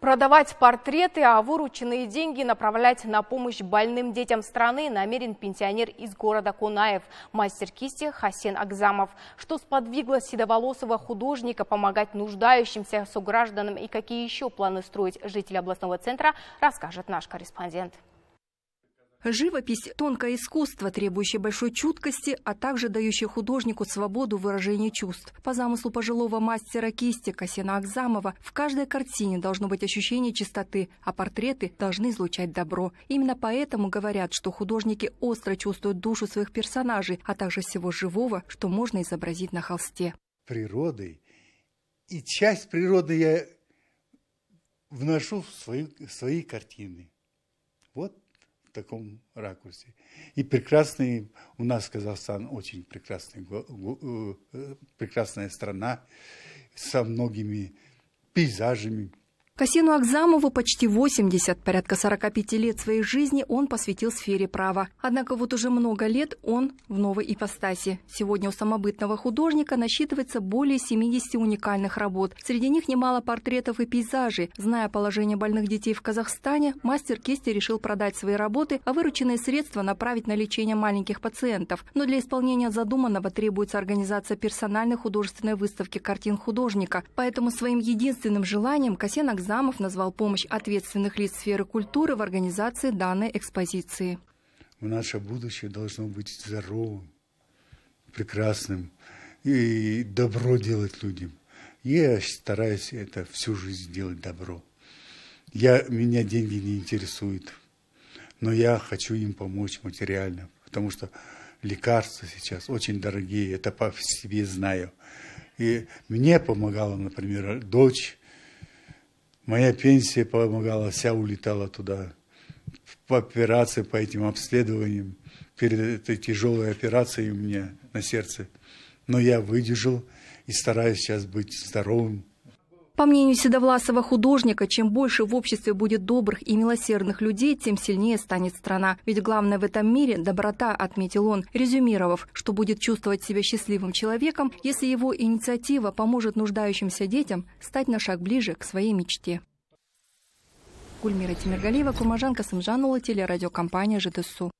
Продавать портреты, а вырученные деньги направлять на помощь больным детям страны намерен пенсионер из города Кунаев, мастер кисти Хасен Акзамов. Что сподвигло седоволосого художника помогать нуждающимся согражданам и какие еще планы строить жители областного центра, расскажет наш корреспондент. Живопись – тонкое искусство, требующее большой чуткости, а также дающее художнику свободу выражения чувств. По замыслу пожилого мастера кисти Касина Акзамова, в каждой картине должно быть ощущение чистоты, а портреты должны излучать добро. Именно поэтому говорят, что художники остро чувствуют душу своих персонажей, а также всего живого, что можно изобразить на холсте. Природой. И часть природы я вношу в свои, в свои картины. Вот таком ракурсе. И прекрасный, у нас Казахстан очень прекрасный, э, прекрасная страна со многими пейзажами, Касину Акзамову почти 80, порядка 45 лет своей жизни он посвятил сфере права. Однако вот уже много лет он в новой ипостаси. Сегодня у самобытного художника насчитывается более 70 уникальных работ. Среди них немало портретов и пейзажей. Зная положение больных детей в Казахстане, мастер кисти решил продать свои работы, а вырученные средства направить на лечение маленьких пациентов. Но для исполнения задуманного требуется организация персональной художественной выставки картин художника. Поэтому своим единственным желанием Касен Акзамов Альзамов назвал помощь ответственных лиц сферы культуры в организации данной экспозиции. Наше будущее должно быть здоровым, прекрасным и добро делать людям. Я стараюсь это всю жизнь делать добро. Я, меня деньги не интересуют, но я хочу им помочь материально, потому что лекарства сейчас очень дорогие, это по себе знаю. И мне помогала, например, дочь Моя пенсия помогала, вся улетала туда. По операции, по этим обследованиям, перед этой тяжелой операцией у меня на сердце. Но я выдержал и стараюсь сейчас быть здоровым. По мнению Седовласова художника, чем больше в обществе будет добрых и милосердных людей, тем сильнее станет страна. Ведь главное в этом мире – доброта, отметил он, резюмировав, что будет чувствовать себя счастливым человеком, если его инициатива поможет нуждающимся детям стать на шаг ближе к своей мечте. Гульмира Тимиргалиева, Кумажанка Самжанула, телерадиокомпания «ЖДСУ».